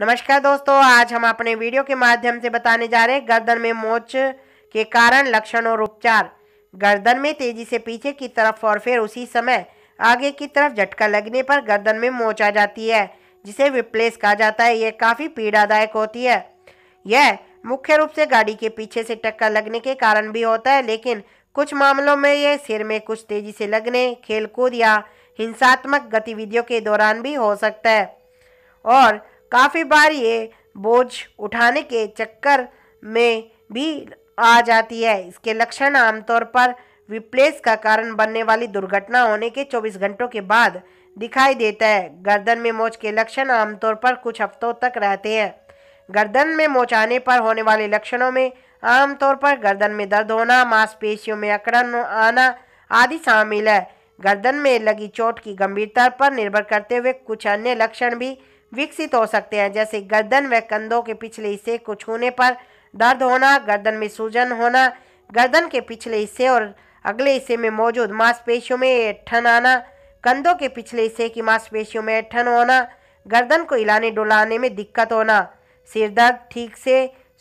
नमस्कार दोस्तों आज हम अपने वीडियो के माध्यम से बताने जा रहे हैं गर्दन में मोच के कारण लक्षण और उपचार गर्दन में तेजी से पीछे की तरफ और फिर उसी समय आगे की तरफ झटका लगने पर गर्दन में मोच आ जाती है जिसे विप्लेस कहा जाता है यह काफ़ी पीड़ादायक होती है यह मुख्य रूप से गाड़ी के पीछे से टक्कर लगने के कारण भी होता है लेकिन कुछ मामलों में यह सिर में कुछ तेजी से लगने खेलकूद या हिंसात्मक गतिविधियों के दौरान भी हो सकता है और काफ़ी बार ये बोझ उठाने के चक्कर में भी आ जाती है इसके लक्षण आमतौर पर विप्लेस का कारण बनने वाली दुर्घटना होने के 24 घंटों के बाद दिखाई देता है गर्दन में मोच के लक्षण आमतौर पर कुछ हफ्तों तक रहते हैं गर्दन में मोच आने पर होने वाले लक्षणों में आमतौर पर गर्दन में दर्द होना मांसपेशियों में अकड़न आना आदि शामिल है गर्दन में लगी चोट की गंभीरता पर निर्भर करते हुए कुछ अन्य लक्षण भी विकसित हो सकते हैं जैसे गर्दन व कंधों के पिछले हिस्से को छूने पर दर्द होना गर्दन में सूजन होना गर्दन के पिछले हिस्से और अगले हिस्से में मौजूद मांसपेशियों में ठन आना कंधों के पिछले हिस्से की मांसपेशियों में ठन होना गर्दन को हिलाने डुलाने में दिक्कत होना सिर दर्द ठीक से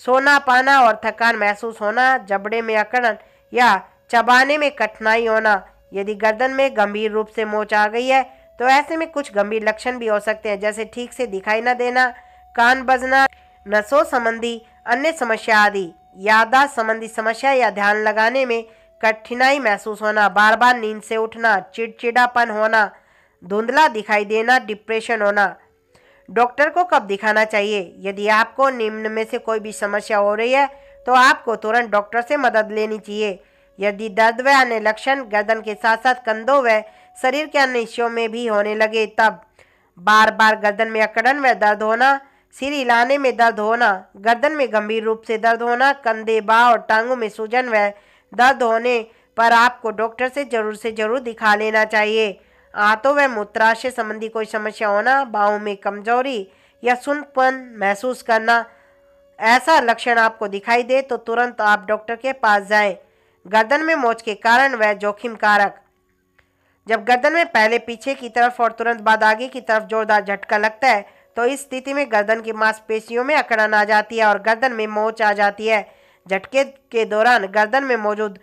सोना पाना और थकान महसूस होना जबड़े में अकड़न या चबाने में कठिनाई होना यदि गर्दन में गंभीर रूप से मोच आ गई है तो ऐसे में कुछ गंभीर लक्षण भी हो सकते हैं जैसे ठीक से दिखाई न देना कान बजना नसों संबंधी अन्य समस्या आदि यादाश्त संबंधी समस्या या ध्यान लगाने में कठिनाई महसूस होना बार बार नींद से उठना चिड़चिड़ापन होना धुंधला दिखाई देना डिप्रेशन होना डॉक्टर को कब दिखाना चाहिए यदि आपको निम्न में से कोई भी समस्या हो रही है तो आपको तुरंत डॉक्टर से मदद लेनी चाहिए यदि दर्द व अन्य लक्षण गर्दन के साथ साथ कंधों व शरीर के अन्य हिस्सों में भी होने लगे तब बार बार गर्दन में अकड़न व दर्द होना सिर हिलाने में दर्द होना गर्दन में गंभीर रूप से दर्द होना कंधे बाह और टांगों में सूजन व दर्द होने पर आपको डॉक्टर से जरूर से जरूर दिखा लेना चाहिए आंतों व मूत्राशय संबंधी कोई समस्या होना बाहों में कमजोरी या सुनपन महसूस करना ऐसा लक्षण आपको दिखाई दे तो तुरंत आप डॉक्टर के पास जाएं। गर्दन में मोच के कारण वह जोखिम कारक जब गर्दन में पहले पीछे की तरफ और तुरंत बाद आगे की तरफ जोरदार झटका लगता है तो इस स्थिति में गर्दन की मांसपेशियों में अकड़न आ जाती है और गर्दन में मोच आ जाती है झटके के दौरान गर्दन में मौजूद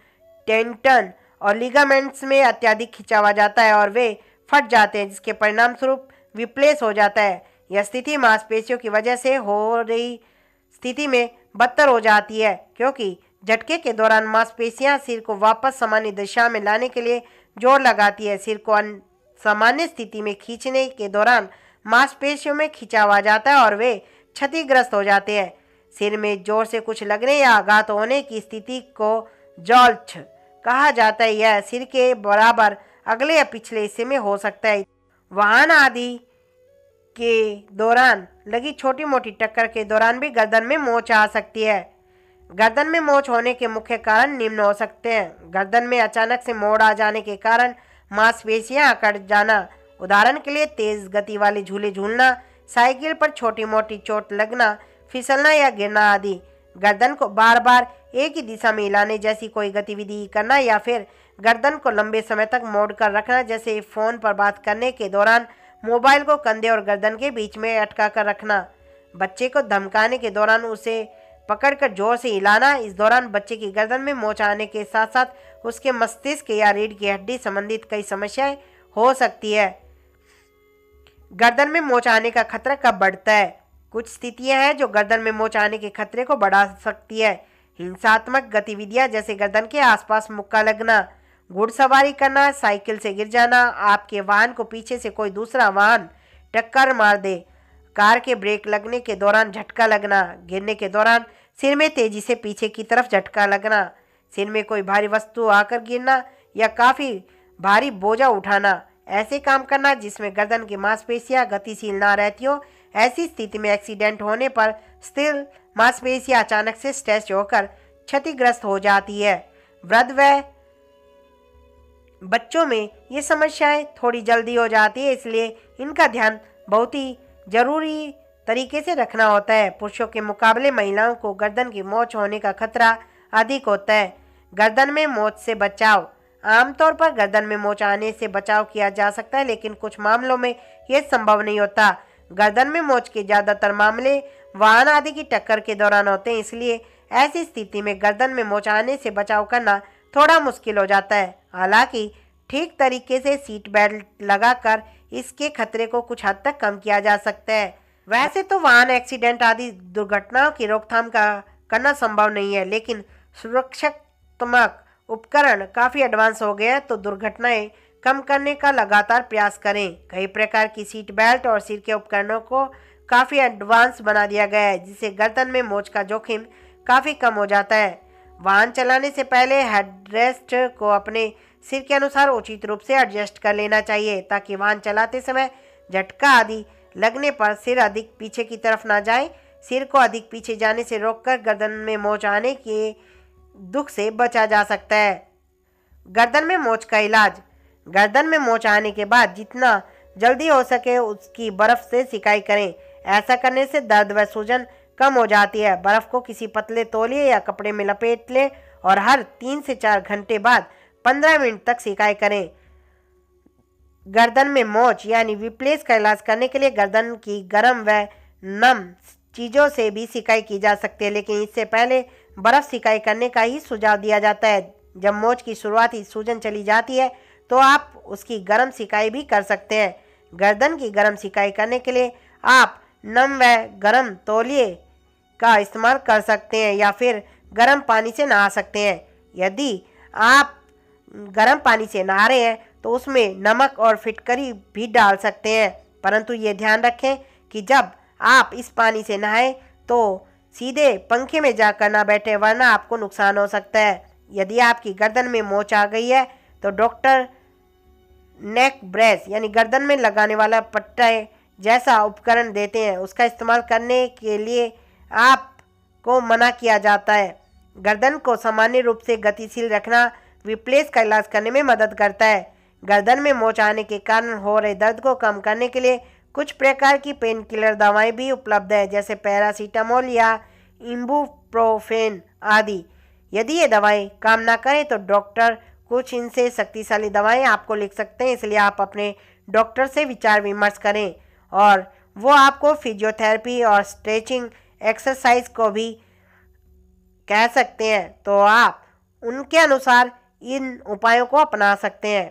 टेंटन और लिगामेंट्स में अत्यधिक खिंचाव आ जाता है और वे फट जाते हैं जिसके परिणाम स्वरूप रिप्लेस हो जाता है यह स्थिति मांसपेशियों की वजह से हो रही स्थिति में बदतर हो जाती है क्योंकि झटके के दौरान मांसपेशियां सिर को वापस सामान्य दिशा में लाने के लिए जोर लगाती है सिर को सामान्य स्थिति में खींचने के दौरान मांसपेशियों में खिंचाव आ जाता है और वे क्षतिग्रस्त हो जाते हैं सिर में जोर से कुछ लगने या आघात होने की स्थिति को जॉल्च कहा जाता है यह सिर के बराबर अगले या पिछले हिस्से में हो सकता है वाहन आदि के दौरान लगी छोटी मोटी टक्कर के दौरान भी गर्दन में मोच आ सकती है गर्दन में मोच होने के मुख्य कारण निम्न हो सकते हैं गर्दन में अचानक से मोड़ आ जाने के कारण मांसपेशियां अकड़ जाना उदाहरण के लिए तेज गति वाले झूले झूलना साइकिल पर छोटी मोटी चोट लगना फिसलना या गिरना आदि गर्दन को बार बार एक ही दिशा में हिलाने जैसी कोई गतिविधि करना या फिर गर्दन को लंबे समय तक मोड़ कर रखना जैसे फ़ोन पर बात करने के दौरान मोबाइल को कंधे और गर्दन के बीच में अटका कर रखना बच्चे को धमकाने के दौरान उसे पकड़कर जोर से हिलाना इस दौरान बच्चे की गर्दन में मोच आने के साथ साथ उसके मस्तिष्क या रीढ़ की हड्डी संबंधित कई समस्याएं हो सकती है गर्दन में मोच आने का खतरा कब बढ़ता है कुछ स्थितियां हैं जो गर्दन में मोच आने के खतरे को बढ़ा सकती है हिंसात्मक गतिविधियां जैसे गर्दन के आसपास मुक्का लगना घुड़सवारी करना साइकिल से गिर जाना आपके वाहन को पीछे से कोई दूसरा वाहन टक्कर मार दे कार के ब्रेक लगने के दौरान झटका लगना गिरने के दौरान सिर में तेजी से पीछे की तरफ झटका लगना सिर में कोई भारी वस्तु आकर गिरना या काफ़ी भारी बोझा उठाना ऐसे काम करना जिसमें गर्दन की मांसपेशियां गतिशील ना रहती हो ऐसी स्थिति में एक्सीडेंट होने पर स्थिर मांसपेशियां अचानक से स्ट्रेच होकर क्षतिग्रस्त हो जाती है वृद्ध व बच्चों में ये समस्याएं थोड़ी जल्दी हो जाती है इसलिए इनका ध्यान बहुत ही ज़रूरी तरीके से रखना होता है पुरुषों के मुकाबले महिलाओं को गर्दन की मोच होने का खतरा अधिक होता है गर्दन में मोच से बचाव आमतौर पर गर्दन में मोच आने से बचाव किया जा सकता है लेकिन कुछ मामलों में यह संभव नहीं होता गर्दन में मोच के ज़्यादातर मामले वाहन आदि की टक्कर के दौरान होते हैं इसलिए ऐसी स्थिति में गर्दन में मोच आने से बचाव करना थोड़ा मुश्किल हो जाता है हालांकि ठीक तरीके से सीट बेल्ट लगाकर इसके खतरे को कुछ हद तक कम किया जा सकता है वैसे तो वाहन एक्सीडेंट आदि दुर्घटनाओं की रोकथाम का करना संभव नहीं है लेकिन सुरक्षात्मक उपकरण काफ़ी एडवांस हो गए तो दुर्घटनाएं कम करने का लगातार प्रयास करें कई प्रकार की सीट बेल्ट और सिर के उपकरणों को काफ़ी एडवांस बना दिया गया है जिससे गर्दन में मोच का जोखिम काफ़ी कम हो जाता है वाहन चलाने से पहले हेडरेस्ट को अपने सिर के अनुसार उचित रूप से एडजस्ट कर लेना चाहिए ताकि वाहन चलाते समय झटका आदि लगने पर सिर अधिक पीछे की तरफ ना जाए सिर को अधिक पीछे जाने से रोककर गर्दन में मोच आने के दुख से बचा जा सकता है गर्दन में मोच का इलाज गर्दन में मोच आने के बाद जितना जल्दी हो सके उसकी बर्फ़ से सिकाई करें ऐसा करने से दर्द व सूजन कम हो जाती है बर्फ़ को किसी पतले तोलिए या कपड़े में लपेट लें और हर तीन से चार घंटे बाद पंद्रह मिनट तक सिकाई करें गर्दन में मोच यानी विप्लेस का इलाज करने के लिए गर्दन की गर्म व नम चीज़ों से भी सिकाई की जा सकती है लेकिन इससे पहले बर्फ़ सिकाई करने का ही सुझाव दिया जाता है जब मोच की शुरुआती सूजन चली जाती है तो आप उसकी गर्म सिकाई भी कर सकते हैं गर्दन की गर्म सिकाई करने के लिए आप नम व गर्म तौलिए का इस्तेमाल कर सकते हैं या फिर गर्म पानी से नहा सकते हैं यदि आप गर्म पानी से नहा रहे हैं तो उसमें नमक और फिटकरी भी डाल सकते हैं परंतु ये ध्यान रखें कि जब आप इस पानी से नहाएं तो सीधे पंखे में जाकर ना बैठे वरना आपको नुकसान हो सकता है यदि आपकी गर्दन में मोच आ गई है तो डॉक्टर नेक ब्रेस यानी गर्दन में लगाने वाला पट्टा जैसा उपकरण देते हैं उसका इस्तेमाल करने के लिए आपको मना किया जाता है गर्दन को सामान्य रूप से गतिशील रखना रिप्लेस का इलाज करने में मदद करता है गर्दन में मोच आने के कारण हो रहे दर्द को कम करने के लिए कुछ प्रकार की पेन किलर दवाएं भी उपलब्ध है जैसे पैरासीटामोल या इम्बूप्रोफेन आदि यदि ये दवाएं काम ना करें तो डॉक्टर कुछ इनसे शक्तिशाली दवाएं आपको लिख सकते हैं इसलिए आप अपने डॉक्टर से विचार विमर्श करें और वो आपको फिजियोथेरेपी और स्ट्रेचिंग एक्सरसाइज को भी कह सकते हैं तो आप उनके अनुसार इन उपायों को अपना सकते हैं